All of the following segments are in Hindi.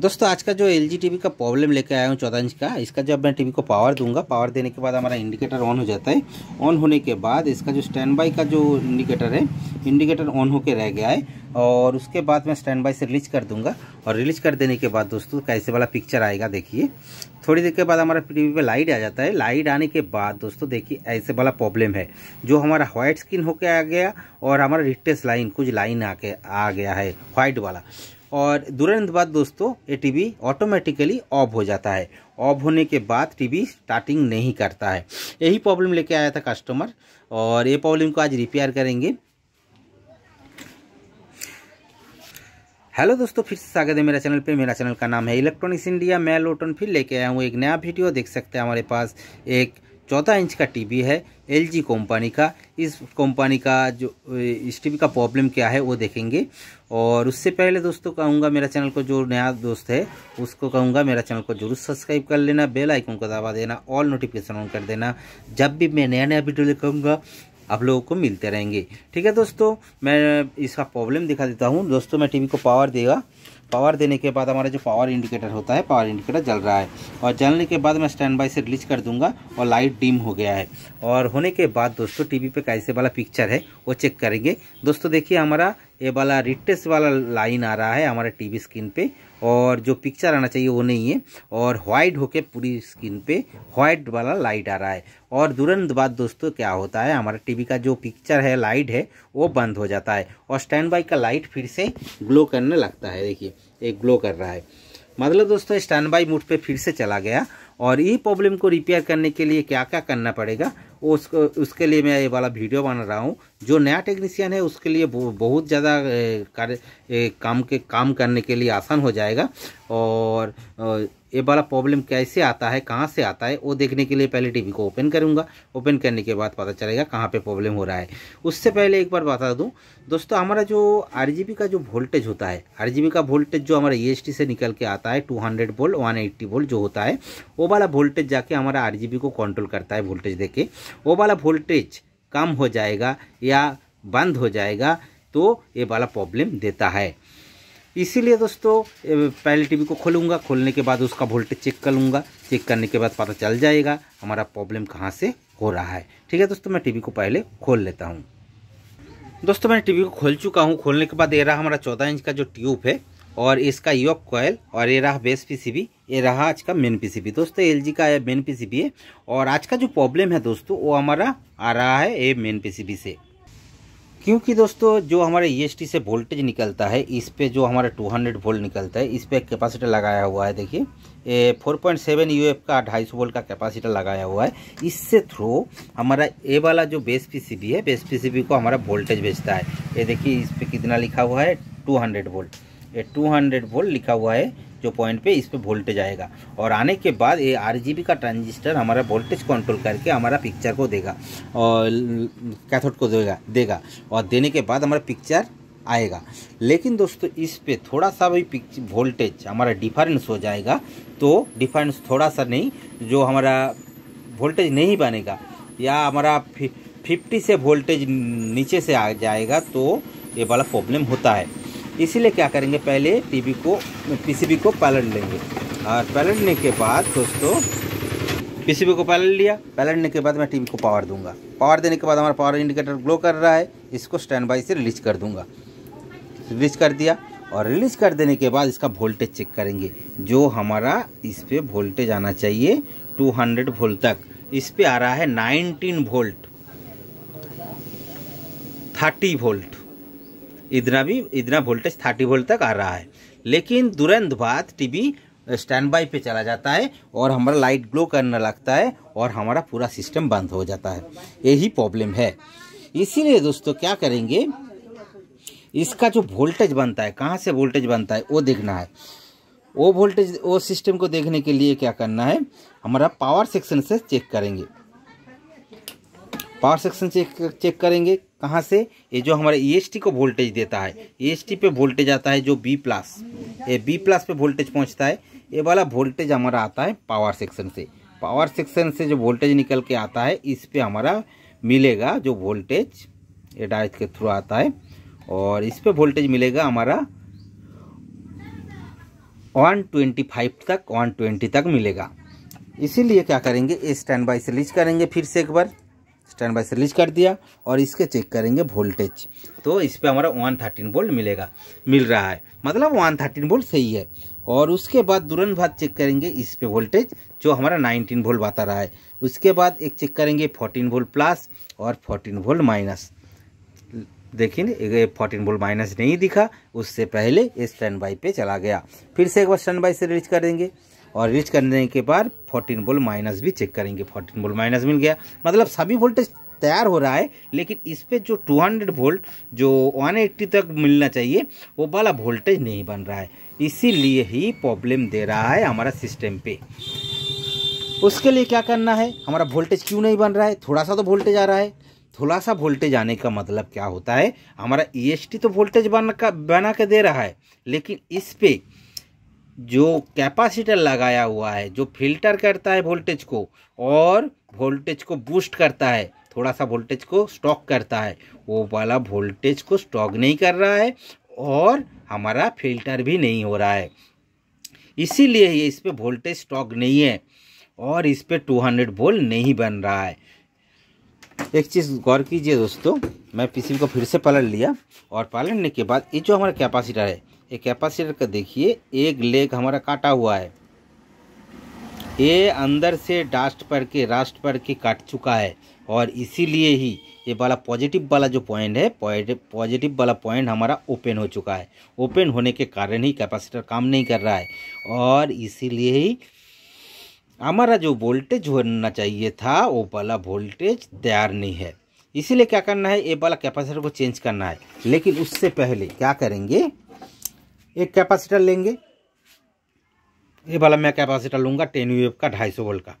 दोस्तों आज का जो एल जी का प्रॉब्लम लेकर आया हूँ चौदह इंच का इसका जब मैं टीवी को पावर दूंगा पावर देने के बाद हमारा इंडिकेटर ऑन हो जाता है ऑन होने के बाद इसका जो स्टैंड बाई का जो इंडिकेटर है इंडिकेटर ऑन होकर रह गया है और उसके बाद मैं स्टैंड बाई से रिलीज कर दूंगा और रिलीज कर देने के बाद दोस्तों कैसे वाला पिक्चर आएगा देखिए थोड़ी देर के बाद हमारा टीवी पे लाइट आ जाता है लाइट आने के बाद दोस्तों देखिए ऐसे वाला प्रॉब्लम है जो हमारा व्हाइट स्किन होके आ गया और हमारा रिटेस लाइन कुछ लाइन आके आ गया है व्हाइट वाला और तुरंत बाद दोस्तों ये टीवी ऑटोमेटिकली ऑफ हो जाता है ऑफ होने के बाद टीवी स्टार्टिंग नहीं करता है यही प्रॉब्लम लेके आया था कस्टमर और ये प्रॉब्लम को आज रिपेयर करेंगे हेलो दोस्तों फिर से स्वागत है मेरा चैनल पे मेरा चैनल का नाम है इलेक्ट्रॉनिक्स इंडिया मैं लोटन फिर लेके आया हूँ एक नया वीडियो देख सकते हैं हमारे पास एक चौदह इंच का टीवी है एलजी कंपनी का इस कंपनी का जो इस टीवी का प्रॉब्लम क्या है वो देखेंगे और उससे पहले दोस्तों कहूँगा मेरा चैनल को जो नया दोस्त है उसको कहूँगा मेरा चैनल को जरूर सब्सक्राइब कर लेना बेल आइकन को दबा देना ऑल नोटिफिकेशन ऑन कर देना जब भी मैं नया नया वीडियो लिखूँगा आप लोगों को मिलते रहेंगे ठीक है दोस्तों मैं इसका प्रॉब्लम दिखा देता हूँ दोस्तों मैं टी को पावर देगा पावर देने के बाद हमारा जो पावर इंडिकेटर होता है पावर इंडिकेटर जल रहा है और जलने के बाद मैं स्टैंड बाई से रिलीज कर दूंगा और लाइट डिम हो गया है और होने के बाद दोस्तों टीवी पे कैसे वाला पिक्चर है वो चेक करेंगे दोस्तों देखिए हमारा ये वाला रिटेस वाला लाइन आ रहा है हमारे टीवी स्क्रीन पे और जो पिक्चर आना चाहिए वो नहीं है और वाइट होके पूरी स्क्रीन पे व्हाइट वाला लाइट आ रहा है और तुरंत बाद दोस्तों क्या होता है हमारा टीवी का जो पिक्चर है लाइट है वो बंद हो जाता है और स्टैंड बाई का लाइट फिर से ग्लो करने लगता है देखिए एक ग्लो कर रहा है मतलब दोस्तों स्टैंड बाई मूड पर फिर से चला गया और ये प्रॉब्लम को रिपेयर करने के लिए क्या क्या करना पड़ेगा उसको उसके लिए मैं ये वाला वीडियो बना रहा हूँ जो नया टेक्नीशियन है उसके लिए बहुत ज़्यादा कार्य काम के काम करने के लिए आसान हो जाएगा और ये वाला प्रॉब्लम कैसे आता है कहाँ से आता है वो देखने के लिए पहले टीवी को ओपन करूँगा ओपन करने के बाद पता चलेगा कहाँ पे प्रॉब्लम हो रहा है उससे पहले एक बार बता दूँ दोस्तों हमारा जो आर का जो वोल्टेज होता है आर का वोल्टेज जो हमारा ई e से निकल के आता है two hundred volt one volt जो होता है वो वाला वोल्टेज जाके हमारा आर को कंट्रोल करता है वोल्टेज देके वो वाला वोल्टेज कम हो जाएगा या बंद हो जाएगा तो ये वाला प्रॉब्लम देता है इसीलिए दोस्तों पहले टीवी को खोलूँगा खोलने के बाद उसका वोल्टेज चेक कर लूँगा चेक करने के बाद पता चल जाएगा हमारा प्रॉब्लम कहाँ से हो रहा है ठीक है दोस्तों मैं टीवी को पहले खोल लेता हूँ दोस्तों मैं टीवी को खोल चुका हूँ खोलने के बाद ये रहा हमारा चौदह इंच का जो ट्यूब है और इसका योग कोयल और ये रहा बेस पी ये रहा आज का मेन पीसीबी दोस्तों एलजी का यह मेन पीसीबी है और आज का जो प्रॉब्लम है दोस्तों वो हमारा आ रहा है ये मेन पीसीबी से क्योंकि दोस्तों जो हमारे ई e से वोल्टेज निकलता है इस पर जो हमारा 200 वोल्ट निकलता है इस पर कैपेसिटर लगाया हुआ है देखिए ये 4.7 एफ का सौ वोल्ट का कैपेसिटर लगाया हुआ है इससे थ्रू हमारा ए वाला जो बेस पीसीबी है बेस पीसीबी को हमारा वोल्टेज भेजता है ये देखिए इस पर कितना लिखा हुआ है हंड्रेड वोल्ट ये हंड्रेड वोल्ट लिखा हुआ है जो पॉइंट पे इस पर वोल्टेज आएगा और आने के बाद ये आर का ट्रांजिस्टर हमारा वोल्टेज कंट्रोल करके हमारा पिक्चर को देगा और कैथोड को देगा देगा और देने के बाद हमारा पिक्चर आएगा लेकिन दोस्तों इस पर थोड़ा सा भी वोल्टेज हमारा डिफरेंस हो जाएगा तो डिफरेंस थोड़ा सा नहीं जो हमारा वोल्टेज नहीं बनेगा या हमारा फिफ्टी से वोल्टेज नीचे से आ जाएगा तो ये वाला प्रॉब्लम होता है इसीलिए क्या करेंगे पहले टीवी को पीसीबी को पलट लेंगे और पलटने के बाद दोस्तों पीसीबी को पलट लिया पलटने के बाद मैं टीवी को पावर दूंगा पावर देने के बाद हमारा पावर इंडिकेटर ग्लो कर रहा है इसको स्टैंड बाई से रिलीज कर दूंगा रिलीज कर दिया और रिलीज कर देने के बाद इसका वोल्टेज चेक करेंगे जो हमारा इस पर वोल्टेज आना चाहिए टू वोल्ट तक इस पर आ रहा है नाइनटीन वोल्ट थर्टी वोल्ट इतना भी इतना वोल्टेज थर्टी वोल्ट तक आ रहा है लेकिन तुरंत बाद टीवी स्टैंड बाई पर चला जाता है और हमारा लाइट ग्लो करने लगता है और हमारा पूरा सिस्टम बंद हो जाता है यही प्रॉब्लम है इसीलिए दोस्तों क्या करेंगे इसका जो वोल्टेज बनता है कहाँ से वोल्टेज बनता है वो देखना है वो वोल्टेज वो सिस्टम को देखने के लिए क्या करना है हमारा पावर सेक्शन से चेक करेंगे पावर सेक्शन चेक चेक करेंगे कहाँ से ये जो हमारे ई e को वोल्टेज देता है ई e पे वोल्टेज आता है जो बी प्लस ये बी प्लस पे वोल्टेज पहुँचता है ये वाला वोल्टेज हमारा आता है पावर सेक्शन से पावर सेक्शन से जो वोल्टेज निकल के आता है इस पर हमारा मिलेगा जो वोल्टेज ये डायरेक्ट के थ्रू आता है और इस पर वोल्टेज मिलेगा हमारा 125 तक 120 तक मिलेगा इसीलिए क्या करेंगे स्टैंड बाई से लीज करेंगे फिर से एक बार स्टैंड बाई से रिलीज कर दिया और इसके चेक करेंगे वोल्टेज तो इस पर हमारा वन थर्टीन वोल्ट मिलेगा मिल रहा है मतलब वन थर्टीन वोल्ट सही है और उसके बाद तुरंत बाद चेक करेंगे इस पे वोल्टेज जो हमारा नाइनटीन वोल्ट बता रहा है उसके बाद एक चेक करेंगे फोर्टीन वोल्ट प्लस और फोर्टीन वोल्ट माइनस देखिए ये फोर्टीन वोल्ट माइनस नहीं दिखा उससे पहले ये स्टैंड बाई पर चला गया फिर से एक बार स्टैंड बाई से रिलीज कर देंगे और रीच करने के बाद 14 बोल माइनस भी चेक करेंगे 14 बोल माइनस मिल गया मतलब सभी वोल्टेज तैयार हो रहा है लेकिन इस पर जो 200 वोल्ट जो 180 तक मिलना चाहिए वो वाला वोल्टेज नहीं बन रहा है इसीलिए ही प्रॉब्लम दे रहा है हमारा सिस्टम पे उसके लिए क्या करना है हमारा वोल्टेज क्यों नहीं बन रहा है थोड़ा सा तो वोल्टेज आ रहा है थोड़ा सा वोल्टेज आने का मतलब क्या होता है हमारा ई e तो वोल्टेज बन का बना के दे रहा है लेकिन इस पर जो कैपेसिटर लगाया हुआ है जो फिल्टर करता है वोल्टेज को और वोल्टेज को बूस्ट करता है थोड़ा सा वोल्टेज को स्टॉक करता है वो वाला वोल्टेज को स्टॉक नहीं कर रहा है और हमारा फिल्टर भी नहीं हो रहा है इसीलिए ये इस पर वोल्टेज स्टॉक नहीं है और इस पर टू हंड्रेड वोल्ट नहीं बन रहा है एक चीज़ गौर कीजिए दोस्तों मैं पीसीबी को फिर से पलट लिया और पलटने के बाद ये जो हमारा कैपेसिटर है ये कैपेसिटर का देखिए एक लेग हमारा काटा हुआ है ये अंदर से डास्ट पर के रास्ट पर के काट चुका है और इसीलिए ही ये वाला पॉजिटिव वाला जो पॉइंट है पॉजिटिव वाला पॉइंट हमारा ओपन हो चुका है ओपन होने के कारण ही कैपेसिटर काम नहीं कर रहा है और इसीलिए ही हमारा जो वोल्टेज होना चाहिए था वो वाला वोल्टेज तैयार नहीं है इसीलिए क्या करना है ये वाला कैपेसिटर को चेंज करना है लेकिन उससे पहले क्या करेंगे एक कैपेसिटर लेंगे ये वाला मैं कैपेसिटर लूँगा टेन यूएफ का ढाई सौ वोल्ट का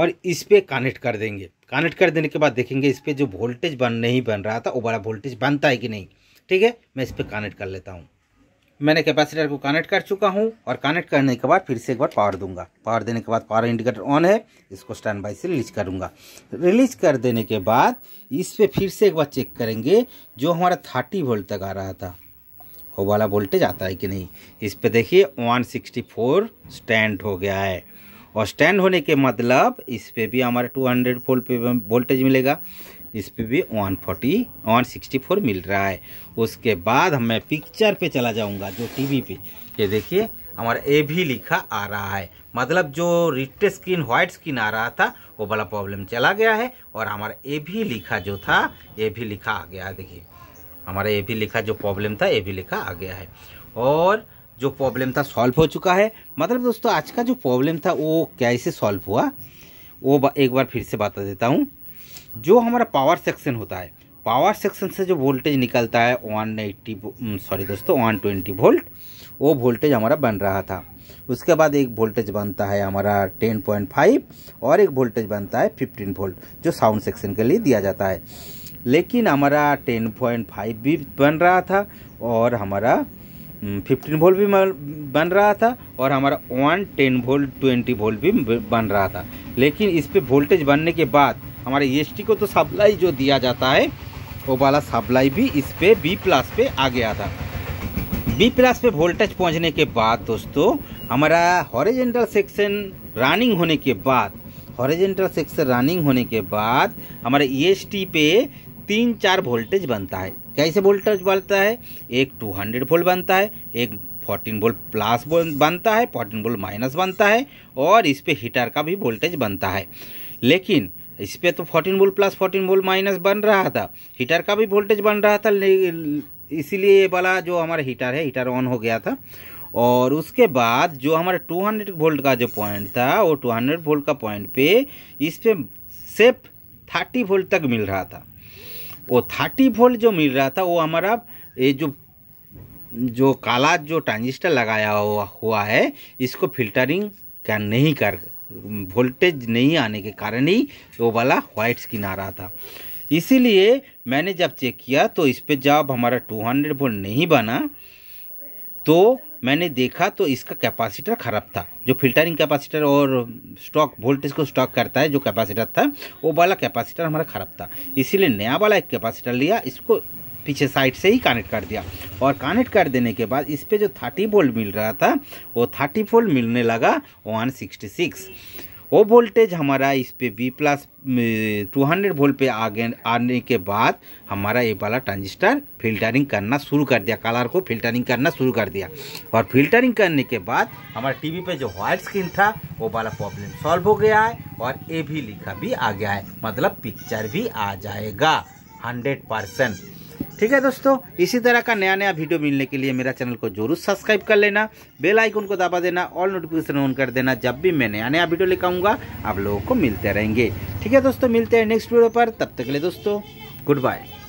और इस पर कनेक्ट कर देंगे कनेक्ट कर देने के बाद देखेंगे इस पर जो वोल्टेज बन नहीं बन रहा था वो बड़ा वोल्टेज बनता है कि नहीं ठीक है मैं इस पर कनेक्ट कर लेता हूँ मैंने कैपेसिटर को कनेक्ट कर चुका हूँ और कनेक्ट करने के बाद फिर से एक बार पावर दूंगा पावर देने के बाद पावर इंडिकेटर ऑन है इसको स्टैंड बाई से रिलीज करूँगा रिलीज कर देने के बाद इस पर फिर से एक बार चेक करेंगे जो हमारा थर्टी वोल्ट तक आ रहा था वो वाला वोल्टेज आता है कि नहीं इस पर देखिए 164 स्टैंड हो गया है और स्टैंड होने के मतलब इस पर भी हमारे 200 हंड्रेड वोल्ट पे वोल्टेज मिलेगा इस पर भी 140 164 मिल रहा है उसके बाद मैं पिक्चर पे चला जाऊंगा जो टीवी पे ये देखिए हमारा ए भी लिखा आ रहा है मतलब जो रिट स्क्रीन व्हाइट स्क्रीन आ रहा था वो वाला प्रॉब्लम चला गया है और हमारा ए भी लिखा जो था ए भी लिखा आ गया देखिए हमारा ये भी लिखा जो प्रॉब्लम था ये भी लिखा आ गया है और जो प्रॉब्लम था सॉल्व हो चुका है मतलब दोस्तों आज का जो प्रॉब्लम था वो कैसे सॉल्व हुआ वो एक बार फिर से बता देता हूँ जो हमारा पावर सेक्शन होता है पावर सेक्शन से जो वोल्टेज निकलता है वन एट्टी सॉरी दोस्तों वन ट्वेंटी वोल्ट वो वोल्टेज हमारा बन रहा था उसके बाद एक वोल्टेज बनता है हमारा टेन पॉइंट फाइव और एक वोल्टेज बनता है फिफ्टीन वोल्ट जो साउंड सेक्शन के लिए दिया जाता है लेकिन हमारा 10.5 भी बन रहा था और हमारा 15 हम्म, वोल्ट भी बन रहा था और हमारा one ten volt twenty volt भी बन रहा था लेकिन इस पर वोल्टेज बनने के बाद हमारे एस e को तो सप्लाई जो दिया जाता है वो वाला सप्लाई भी इस पर बी प्लस पे आ गया था बी प्लस पे वोल्टेज पहुंचने के बाद दोस्तों हमारा हॉरिजेंटल सेक्शन रनिंग होने के बाद हॉरिजेंटल सेक्शन रनिंग होने के बाद हमारे ई e पे तीन चार वोल्टेज बनता है कैसे वोल्टेज बनता है एक टू हंड्रेड वोल्ट बनता है एक फोर्टीन वोल्ट प्लस बनता है फोर्टीन वोल्ट माइनस बनता है और इस पर हीटर का भी वोल्टेज बनता है लेकिन इस पर तो fourteen volt plus fourteen volt minus बन रहा था हीटर का भी वोल्टेज बन रहा था इसीलिए ये वाला जो हमारा हीटर है हीटर ऑन हो गया था और उसके बाद जो हमारे 200 वोल्ट का जो पॉइंट था वो 200 वोल्ट का पॉइंट पे इस पर सिर्फ 30 वोल्ट तक मिल रहा था वो थर्टी वोल्ट जो मिल रहा था वो हमारा ये जो जो काला जो ट्रांजिस्टर लगाया हुआ हुआ है इसको फिल्टरिंग क्या नहीं कर वोल्टेज नहीं आने के कारण ही वो वाला वाइट स्किन आ रहा था इसीलिए मैंने जब चेक किया तो इस पर जब हमारा 200 वोल्ट नहीं बना तो मैंने देखा तो इसका कैपेसिटर ख़राब था जो फिल्टरिंग कैपेसिटर और स्टॉक वोल्टेज को स्टॉक करता है जो कैपेसिटर था वो वाला कैपेसिटर हमारा ख़राब था इसीलिए नया वाला एक कैपेसिटर लिया इसको पीछे साइड से ही कनेक्ट कर दिया और कनेक्ट कर देने के बाद इस पर जो थर्टी वोल्ट मिल रहा था वो थर्टी वोल्ट मिलने लगा वन सिक्सटी सिक्स वो वोल्टेज हमारा इस पर B plus two hundred volt पे आगे आने के बाद हमारा ये वाला ट्रांजिस्टर फिल्टरिंग करना शुरू कर दिया कलर को फिल्टरिंग करना शुरू कर दिया और फिल्टरिंग करने के बाद हमारा टीवी पे जो व्हाइट स्क्रीन था वो वाला प्रॉब्लम सॉल्व हो गया है और ए भी लिखा भी आ गया है मतलब पिक्चर भी आ जाएगा हंड्रेड परसेंट ठीक है दोस्तों इसी तरह का नया नया वीडियो मिलने के लिए मेरा चैनल को जरूर सब्सक्राइब कर लेना बेल आइकन को दबा देना ऑल नोटिफिकेशन ऑन कर देना जब भी मैं नया नया वीडियो लेकर आप लोगों को मिलते रहेंगे ठीक है दोस्तों मिलते हैं नेक्स्ट वीडियो पर तब तक के लिए दोस्तों गुड बाय